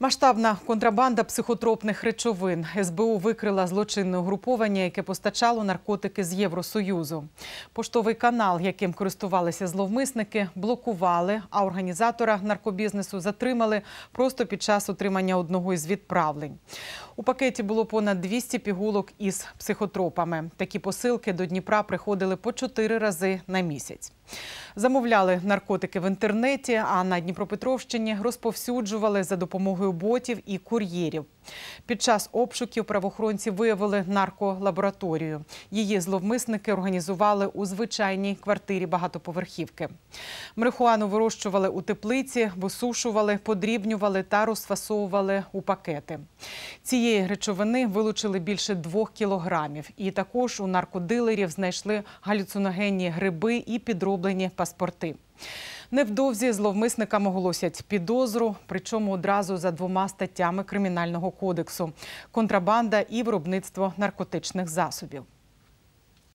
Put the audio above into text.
Масштабна контрабанда психотропних речовин СБУ викрила злочинне угруповання, яке постачало наркотики з Євросоюзу. Поштовий канал, яким користувалися зловмисники, блокували, а організатора наркобізнесу затримали просто під час отримання одного із відправлень. У пакеті було понад 200 пігулок із психотропами. Такі посилки до Дніпра приходили по чотири рази на місяць. Замовляли наркотики в інтернеті, а на Дніпропетровщині розповсюджували за допомогою допомогою ботів і кур'єрів. Під час обшуків правоохоронці виявили нарколабораторію. Її зловмисники організували у звичайній квартирі багатоповерхівки. Марихуану вирощували у теплиці, висушували, подрібнювали та розфасовували у пакети. Цієї речовини вилучили більше двох кілограмів, і також у наркодилерів знайшли галюциногенні гриби і підроблені паспорти. Невдовзі зловмисникам оголосять підозру, причому одразу за двома статтями кримінального кодексу контрабанда і виробництво наркотичних засобів.